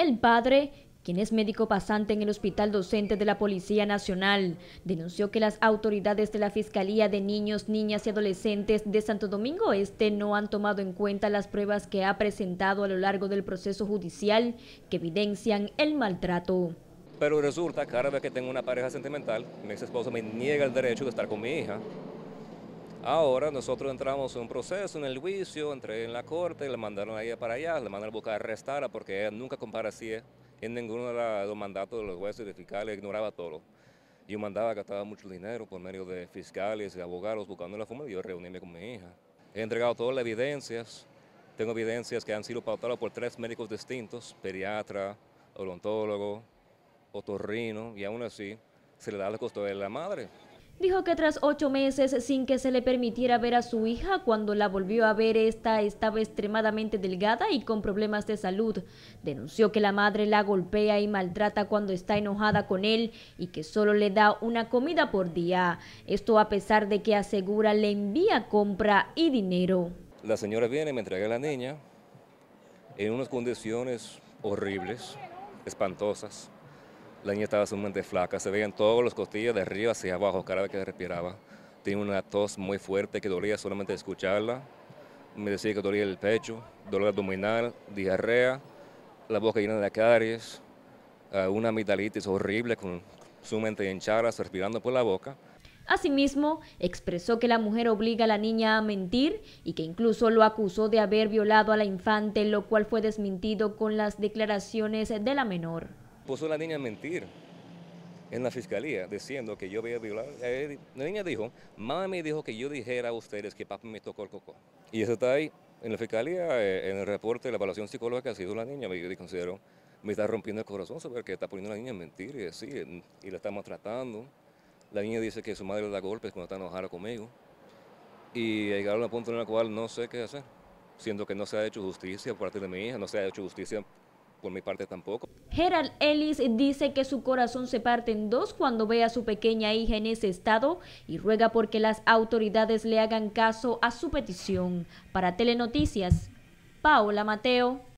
El padre, quien es médico pasante en el Hospital Docente de la Policía Nacional, denunció que las autoridades de la Fiscalía de Niños, Niñas y Adolescentes de Santo Domingo Este no han tomado en cuenta las pruebas que ha presentado a lo largo del proceso judicial que evidencian el maltrato. Pero resulta, cada vez que tengo una pareja sentimental, mi ex esposa me niega el derecho de estar con mi hija Ahora nosotros entramos en un proceso, en el juicio, entré en la corte, le mandaron a ella para allá, le mandaron a buscar arrestarla porque ella nunca comparecía en ninguno de los mandatos de los jueces y de fiscales, ignoraba todo. Yo mandaba, gastaba mucho dinero por medio de fiscales y abogados buscando la forma y yo reunirme con mi hija. He entregado todas las evidencias, tengo evidencias que han sido pautadas por tres médicos distintos, pediatra, odontólogo, otorrino, y aún así se le da la custodia de la madre. Dijo que tras ocho meses sin que se le permitiera ver a su hija, cuando la volvió a ver, esta estaba extremadamente delgada y con problemas de salud. Denunció que la madre la golpea y maltrata cuando está enojada con él y que solo le da una comida por día. Esto a pesar de que asegura le envía compra y dinero. La señora viene me entrega a la niña en unas condiciones horribles, espantosas la niña estaba sumamente flaca, se veían todos los costillos de arriba hacia abajo cada vez que respiraba. Tenía una tos muy fuerte que dolía solamente escucharla. Me decía que dolía el pecho, dolor abdominal, diarrea, la boca llena de caries, ah, una amigdalitis horrible con sumamente hinchadas respirando por la boca. Asimismo, expresó que la mujer obliga a la niña a mentir y que incluso lo acusó de haber violado a la infante, lo cual fue desmentido con las declaraciones de la menor puso la niña a mentir en la fiscalía diciendo que yo había violado. Eh, la niña dijo, mami, dijo que yo dijera a ustedes que papá me tocó el coco. Y eso está ahí en la fiscalía, eh, en el reporte de la evaluación psicológica que ha sido la niña. me considero, me está rompiendo el corazón saber que está poniendo a la niña a mentir y así, y la está maltratando. La niña dice que su madre le da golpes cuando está enojada conmigo. Y llegaron a un punto en el cual no sé qué hacer, siendo que no se ha hecho justicia por parte de mi hija, no se ha hecho justicia por mi parte tampoco. Gerald Ellis dice que su corazón se parte en dos cuando ve a su pequeña hija en ese estado y ruega porque las autoridades le hagan caso a su petición. Para Telenoticias, Paola Mateo.